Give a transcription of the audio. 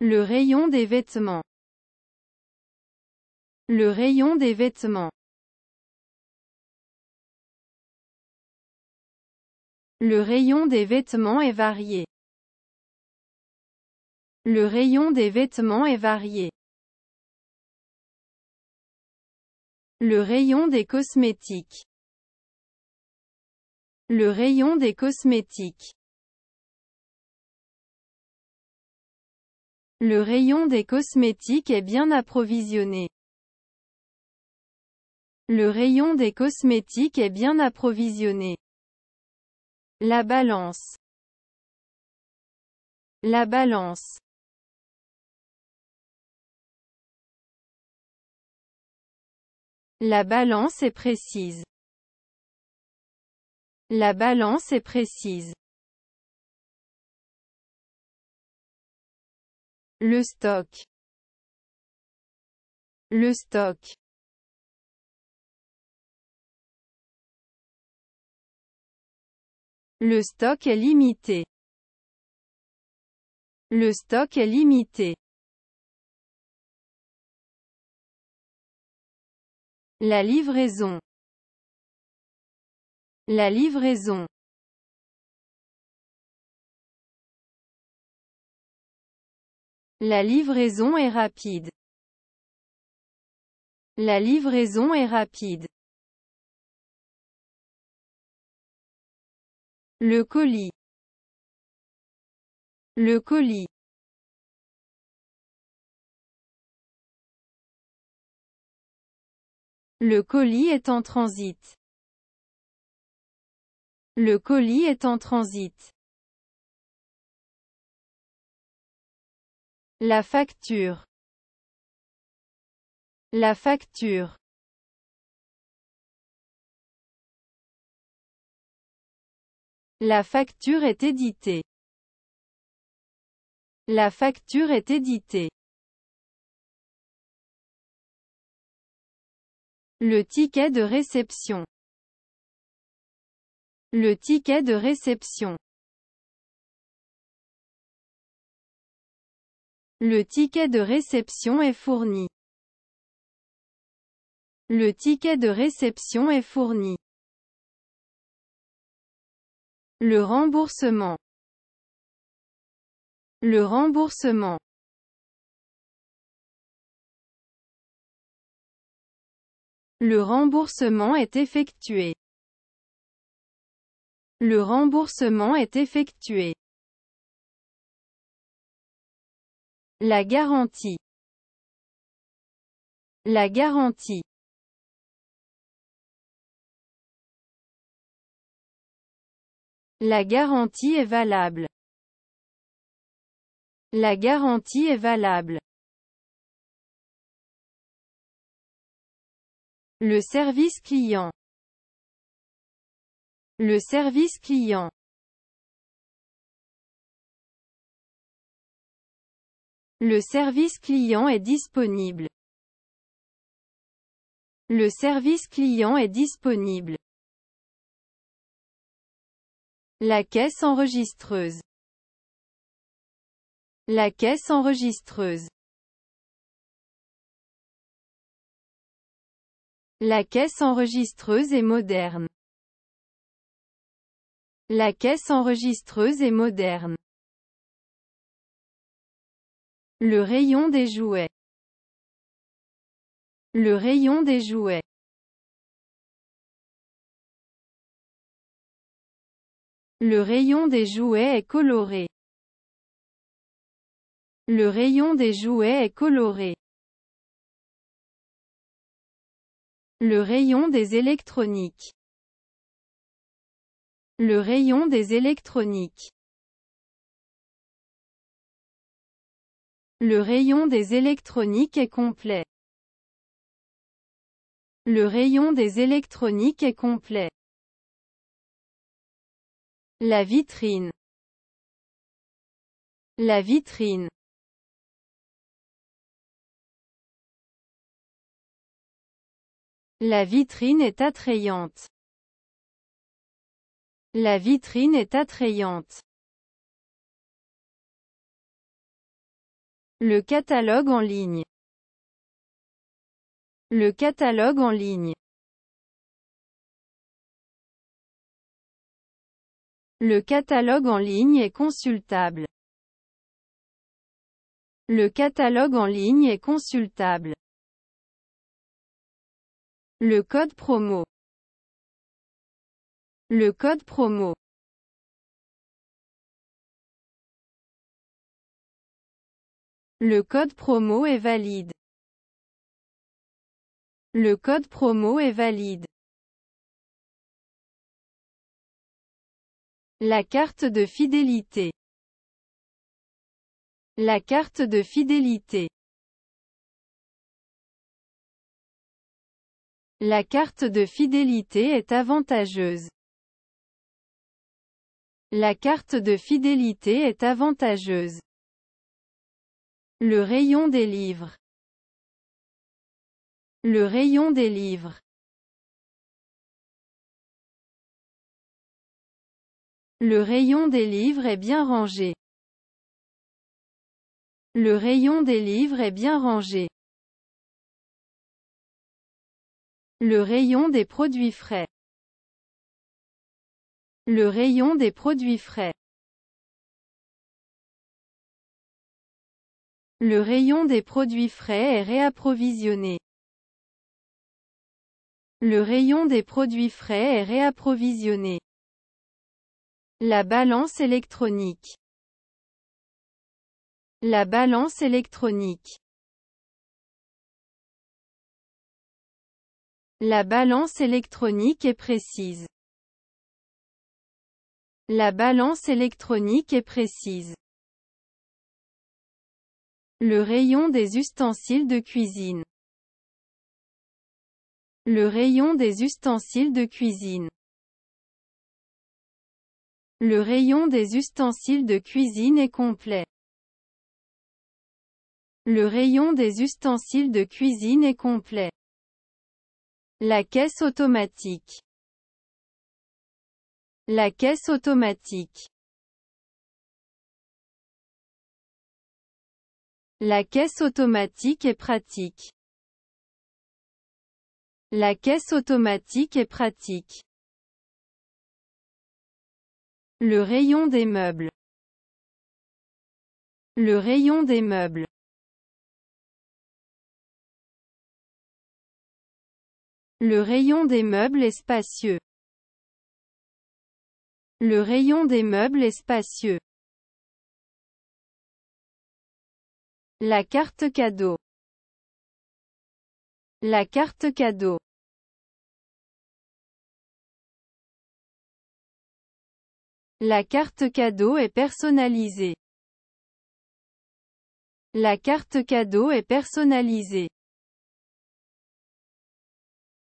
Le rayon des vêtements. Le rayon des vêtements. Le rayon des vêtements est varié. Le rayon des vêtements est varié. Le rayon des cosmétiques. Le rayon des cosmétiques. Le rayon des cosmétiques est bien approvisionné. Le rayon des cosmétiques est bien approvisionné. La balance. La balance. La balance est précise. La balance est précise. Le stock. Le stock. Le stock est limité. Le stock est limité. La livraison. La livraison. La livraison est rapide. La livraison est rapide. Le colis. Le colis. Le colis est en transit. Le colis est en transit. La facture. La facture. La facture est éditée. La facture est éditée. Le ticket de réception. Le ticket de réception. Le ticket de réception est fourni. Le ticket de réception est fourni. Le remboursement. Le remboursement. Le remboursement est effectué. Le remboursement est effectué. La garantie. La garantie. La garantie est valable. La garantie est valable. Le service client. Le service client. Le service client est disponible. Le service client est disponible. La caisse enregistreuse. La caisse enregistreuse. La caisse enregistreuse est moderne. La caisse enregistreuse est moderne. Le rayon des jouets. Le rayon des jouets. Le rayon des jouets est coloré. Le rayon des jouets est coloré. Le rayon des électroniques. Le rayon des électroniques. Le rayon des électroniques est complet. Le rayon des électroniques est complet. La vitrine. La vitrine. La vitrine est attrayante. La vitrine est attrayante. Le catalogue en ligne. Le catalogue en ligne. Le catalogue en ligne est consultable. Le catalogue en ligne est consultable. Le code promo. Le code promo. Le code promo est valide. Le code promo est valide. La carte de fidélité. La carte de fidélité. La carte de fidélité est avantageuse. La carte de fidélité est avantageuse. Le rayon des livres. Le rayon des livres. Le rayon des livres est bien rangé. Le rayon des livres est bien rangé. Le rayon des produits frais. Le rayon des produits frais. Le rayon des produits frais est réapprovisionné. Le rayon des produits frais est réapprovisionné. La balance électronique. La balance électronique. La balance électronique est précise. La balance électronique est précise. Le rayon des ustensiles de cuisine. Le rayon des ustensiles de cuisine. Le rayon des ustensiles de cuisine est complet. Le rayon des ustensiles de cuisine est complet. La caisse automatique. La caisse automatique. La caisse automatique est pratique. La caisse automatique est pratique. Le rayon des meubles. Le rayon des meubles. Le rayon des meubles est spacieux. Le rayon des meubles est spacieux. La carte cadeau. La carte cadeau. La carte cadeau est personnalisée. La carte cadeau est personnalisée.